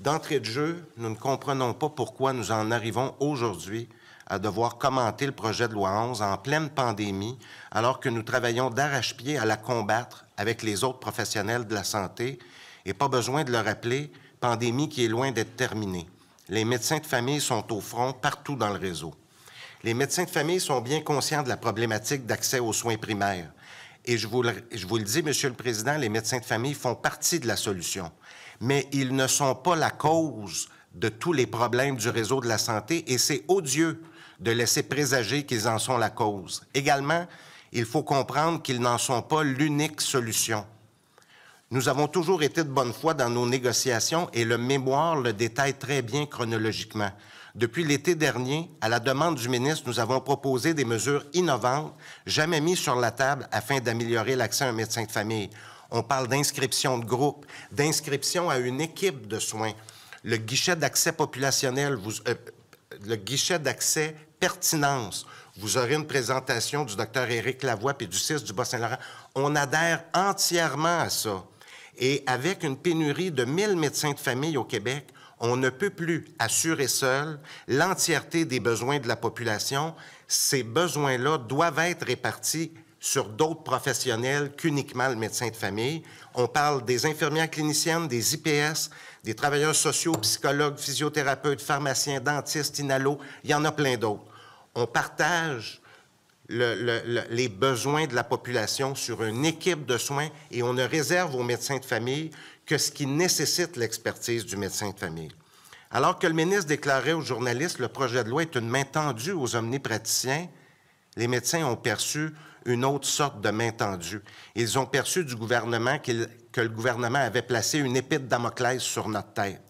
D'entrée de jeu, nous ne comprenons pas pourquoi nous en arrivons aujourd'hui à devoir commenter le projet de loi 11 en pleine pandémie, alors que nous travaillons d'arrache-pied à la combattre avec les autres professionnels de la santé, et pas besoin de le rappeler, pandémie qui est loin d'être terminée. Les médecins de famille sont au front partout dans le réseau. Les médecins de famille sont bien conscients de la problématique d'accès aux soins primaires. Et je vous, le, dis, Monsieur le Président, les médecins de famille font partie de la solution, mais ils ne sont pas la cause de tous les problèmes du réseau de la santé et c'est odieux de laisser présager qu'ils en sont la cause. Également, il faut comprendre qu'ils n'en sont pas l'unique solution. Nous avons toujours été de bonne foi dans nos négociations et le mémoire le détaille très bien chronologiquement. Depuis l'été dernier, à la demande du ministre, nous avons proposé des mesures innovantes jamais mises sur la table afin d'améliorer l'accès à un médecin de famille. On parle d'inscription de groupe, d'inscription à une équipe de soins. Le guichet d'accès populationnel, vous, euh, le guichet d'accès pertinence. Vous aurez une présentation du docteur Éric Lavoie et du CIS du Bas-Saint-Laurent. On adhère entièrement à ça. Et avec une pénurie de 1000 médecins de famille au Québec, on ne peut plus assurer seul l'entièreté des besoins de la population. Ces besoins-là doivent être répartis sur d'autres professionnels qu'uniquement le médecin de famille. On parle des infirmières cliniciennes, des IPS, des travailleurs sociaux, psychologues, physiothérapeutes, pharmaciens, dentistes, inhalos, il y en a plein d'autres. On partage les besoins de la population sur une équipe de soins et on ne réserve aux médecins de famille que ce qui nécessite l'expertise du médecin de famille. Alors que le ministre déclarait aux journalistes le projet de loi est une main tendue aux omnipraticiens, les médecins ont perçu une autre sorte de main tendue. Ils ont perçu du gouvernement que le gouvernement avait placé une épée de sur notre tête.